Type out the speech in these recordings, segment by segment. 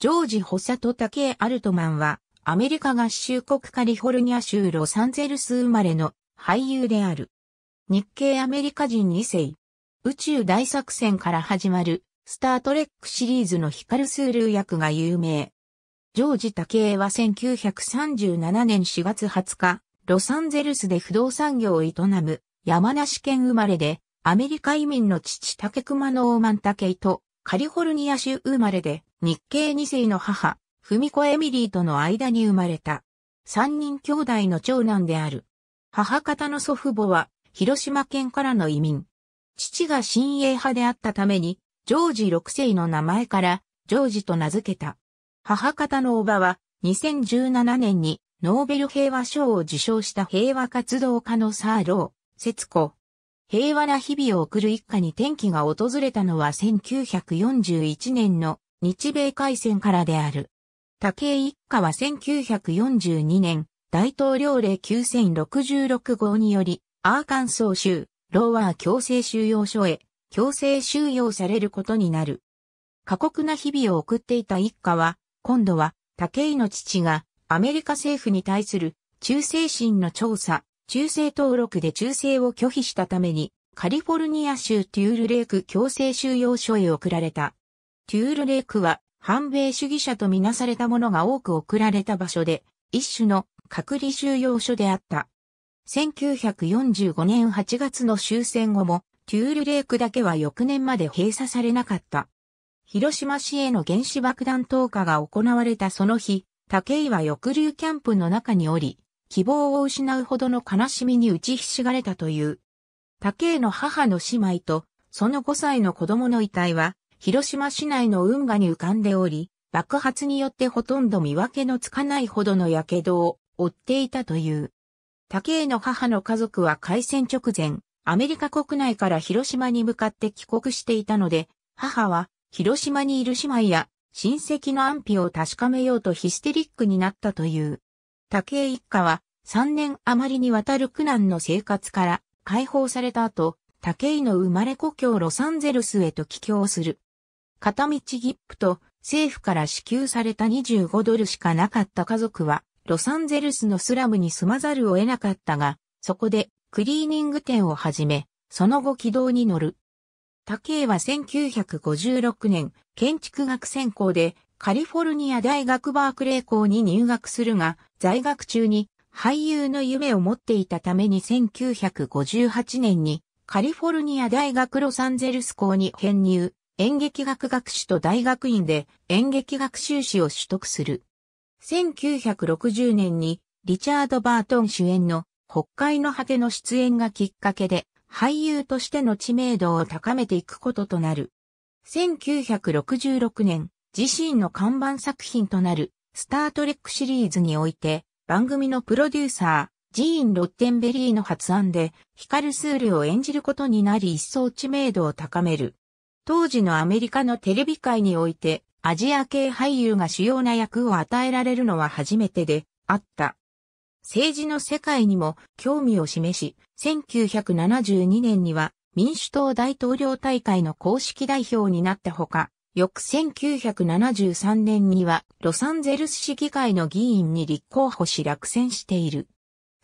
ジョージ・ホサト・タケ・イ・アルトマンは、アメリカ合衆国カリフォルニア州ロサンゼルス生まれの俳優である。日系アメリカ人2世。宇宙大作戦から始まる、スタートレックシリーズのヒカルスールー役が有名。ジョージ・タケイは1937年4月20日、ロサンゼルスで不動産業を営む、山梨県生まれで、アメリカ移民の父タケクマノーマン・タケイと、カリフォルニア州生まれで、日系二世の母、文子エミリーとの間に生まれた。三人兄弟の長男である。母方の祖父母は、広島県からの移民。父が親衛派であったために、ジョージ六世の名前から、ジョージと名付けた。母方の叔母は、2017年に、ノーベル平和賞を受賞した平和活動家のサーロー、節子。平和な日々を送る一家に転機が訪れたのは1941年の日米海戦からである。武井一家は1942年、大統領令9066号により、アーカンソー州、ローワー強制収容所へ、強制収容されることになる。過酷な日々を送っていた一家は、今度は、武井の父が、アメリカ政府に対する、忠誠心の調査、忠誠登録で忠誠を拒否したために、カリフォルニア州テュールレーク強制収容所へ送られた。トュールレイクは反米主義者とみなされたものが多く送られた場所で、一種の隔離収容所であった。1945年8月の終戦後も、トュールレイクだけは翌年まで閉鎖されなかった。広島市への原子爆弾投下が行われたその日、竹井は抑留キャンプの中におり、希望を失うほどの悲しみに打ちひしがれたという。竹井の母の姉妹と、その5歳の子供の遺体は、広島市内の運河に浮かんでおり、爆発によってほとんど見分けのつかないほどの火傷を負っていたという。竹江の母の家族は開戦直前、アメリカ国内から広島に向かって帰国していたので、母は広島にいる姉妹や親戚の安否を確かめようとヒステリックになったという。竹江一家は3年余りにわたる苦難の生活から解放された後、竹井の生まれ故郷ロサンゼルスへと帰郷する。片道ギップと政府から支給された25ドルしかなかった家族は、ロサンゼルスのスラムに住まざるを得なかったが、そこでクリーニング店を始め、その後軌道に乗る。竹江は1956年、建築学専攻でカリフォルニア大学バークレー校に入学するが、在学中に俳優の夢を持っていたために1958年にカリフォルニア大学ロサンゼルス校に編入。演劇学学士と大学院で演劇学習士を取得する。1960年にリチャード・バートン主演の北海の果ての出演がきっかけで俳優としての知名度を高めていくこととなる。1966年、自身の看板作品となるスタートレックシリーズにおいて番組のプロデューサー、ジーン・ロッテンベリーの発案でヒカル・スールを演じることになり一層知名度を高める。当時のアメリカのテレビ界において、アジア系俳優が主要な役を与えられるのは初めてであった。政治の世界にも興味を示し、1972年には民主党大統領大会の公式代表になったほか、翌1973年にはロサンゼルス市議会の議員に立候補し落選している。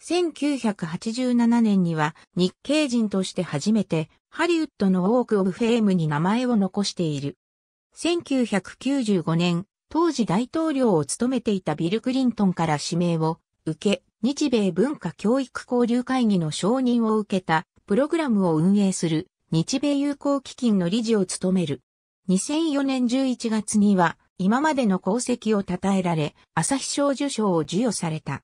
1987年には日系人として初めてハリウッドのウォーク・オブ・フェームに名前を残している。1995年、当時大統領を務めていたビル・クリントンから指名を受け、日米文化教育交流会議の承認を受けたプログラムを運営する日米友好基金の理事を務める。2004年11月には今までの功績を称えられ、朝日賞受賞を授与された。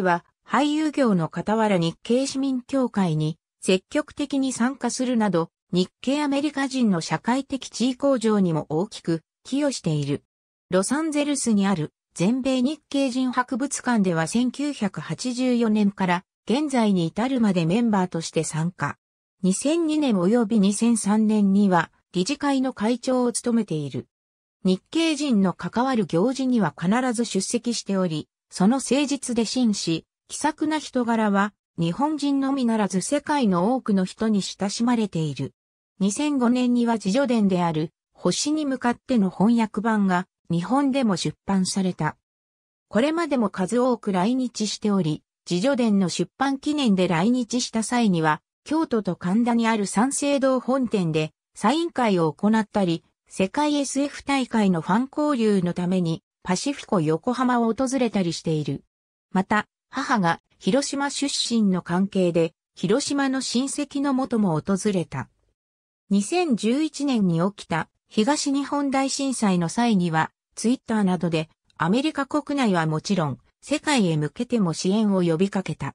は俳優業の傍ら日系市民協会に積極的に参加するなど、日系アメリカ人の社会的地位向上にも大きく寄与している。ロサンゼルスにある全米日系人博物館では1984年から現在に至るまでメンバーとして参加。2002年及び2003年には理事会の会長を務めている。日系人の関わる行事には必ず出席しており、その誠実で真摯、気さくな人柄は、日本人のみならず世界の多くの人に親しまれている。2005年には自助伝である、星に向かっての翻訳版が日本でも出版された。これまでも数多く来日しており、自助伝の出版記念で来日した際には、京都と神田にある三省堂本店でサイン会を行ったり、世界 SF 大会のファン交流のためにパシフィコ横浜を訪れたりしている。また、母が広島出身の関係で、広島の親戚のもとも訪れた。2011年に起きた東日本大震災の際には、ツイッターなどでアメリカ国内はもちろん、世界へ向けても支援を呼びかけた。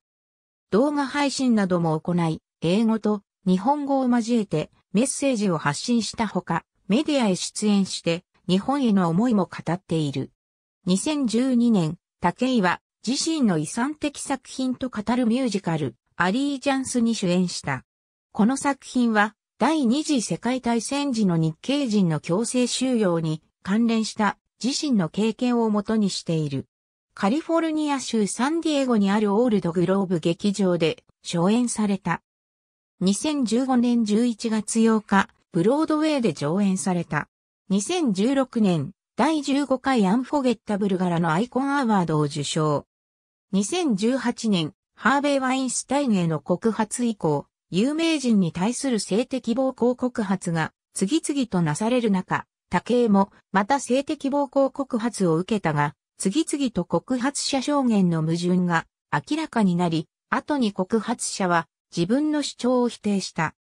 動画配信なども行い、英語と日本語を交えてメッセージを発信したほか、メディアへ出演して日本への思いも語っている。2012年、武井は自身の遺産的作品と語るミュージカル、アリージャンスに主演した。この作品は、第二次世界大戦時の日系人の強制収容に関連した自身の経験をもとにしている。カリフォルニア州サンディエゴにあるオールドグローブ劇場で初演された。2015年11月8日、ブロードウェイで上演された。2016年、第15回アンフォゲッタブル柄のアイコンアワードを受賞。2018年、ハーベイ・ワインスタインへの告発以降、有名人に対する性的暴行告発が次々となされる中、武井もまた性的暴行告発を受けたが、次々と告発者証言の矛盾が明らかになり、後に告発者は自分の主張を否定した。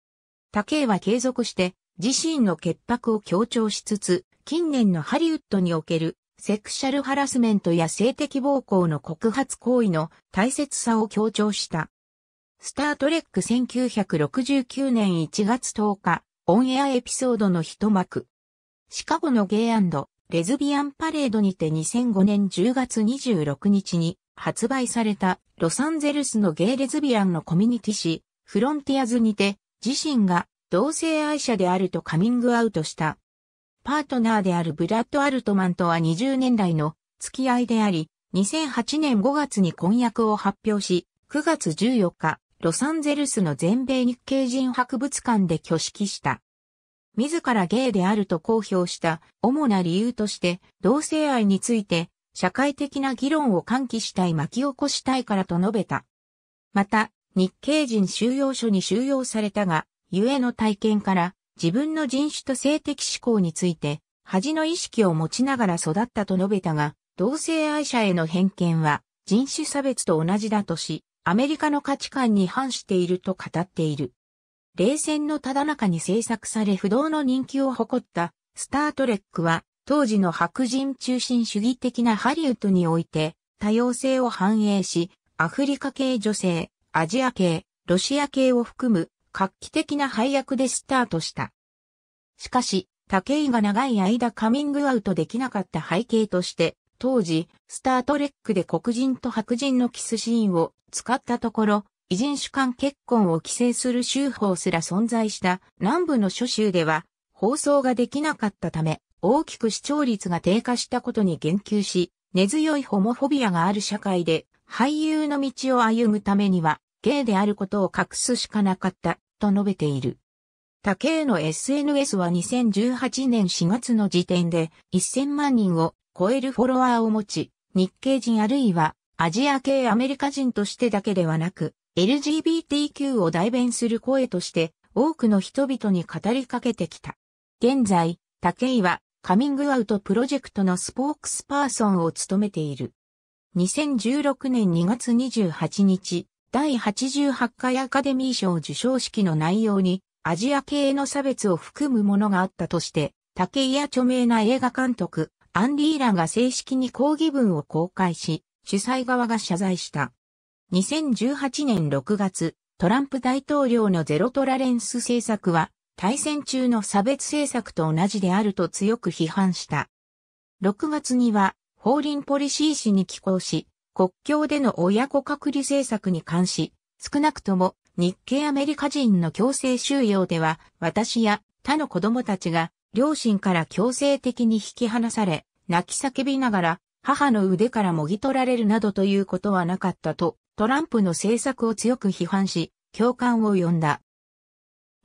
武井は継続して自身の潔白を強調しつつ、近年のハリウッドにおけるセクシャルハラスメントや性的暴行の告発行為の大切さを強調した。スタートレック1969年1月10日、オンエアエピソードの一幕。シカゴのゲイレズビアンパレードにて2005年10月26日に発売されたロサンゼルスのゲイレズビアンのコミュニティ誌、フロンティアズにて自身が同性愛者であるとカミングアウトしたパートナーであるブラッド・アルトマンとは20年来の付き合いであり、2008年5月に婚約を発表し、9月14日、ロサンゼルスの全米日系人博物館で挙式した。自らゲイであると公表した主な理由として、同性愛について社会的な議論を喚起したい巻き起こしたいからと述べた。また、日系人収容所に収容されたが、ゆえの体験から、自分の人種と性的思考について、恥の意識を持ちながら育ったと述べたが、同性愛者への偏見は人種差別と同じだとし、アメリカの価値観に反していると語っている。冷戦のただ中に制作され不動の人気を誇ったスタートレックは当時の白人中心主義的なハリウッドにおいて多様性を反映し、アフリカ系女性、アジア系、ロシア系を含む画期的な配役でスタートした。しかし、武井が長い間カミングアウトできなかった背景として、当時、スタートレックで黒人と白人のキスシーンを使ったところ、異人種間結婚を規制する州法すら存在した南部の諸州では放送ができなかったため、大きく視聴率が低下したことに言及し、根強いホモフォビアがある社会で俳優の道を歩むためにはゲイであることを隠すしかなかった、と述べている。他系の SNS は2018年4月の時点で1000万人を超えるフォロワーを持ち、日系人あるいはアジア系アメリカ人としてだけではなく、LGBTQ を代弁する声として多くの人々に語りかけてきた。現在、竹井はカミングアウトプロジェクトのスポークスパーソンを務めている。2016年2月28日、第88回アカデミー賞受賞式の内容にアジア系の差別を含むものがあったとして、竹井や著名な映画監督、アンディーラが正式に抗議文を公開し、主催側が謝罪した。2018年6月、トランプ大統領のゼロトラレンス政策は、対戦中の差別政策と同じであると強く批判した。6月には、法輪ポリシー氏に寄稿し、国境での親子隔離政策に関し、少なくとも日系アメリカ人の強制収容では、私や他の子供たちが両親から強制的に引き離され、泣き叫びながら母の腕からもぎ取られるなどということはなかったと、トランプの政策を強く批判し、共感を呼んだ。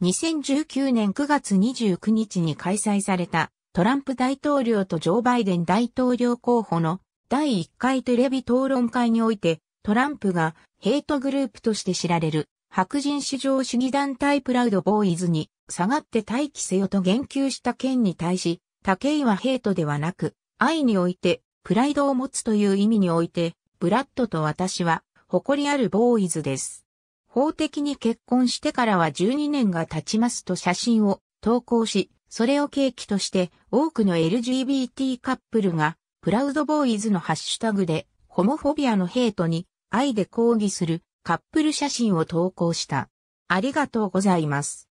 2019年9月29日に開催されたトランプ大統領とジョー・バイデン大統領候補の第1回テレビ討論会において、トランプがヘイトグループとして知られる白人至上主義団体プラウドボーイズに下がって待機せよと言及した件に対し、武井はヘイトではなく、愛においてプライドを持つという意味において、ブラッドと私は誇りあるボーイズです。法的に結婚してからは12年が経ちますと写真を投稿し、それを契機として多くの LGBT カップルがプラウドボーイズのハッシュタグで、ホモフォビアのヘイトに愛で抗議するカップル写真を投稿した。ありがとうございます。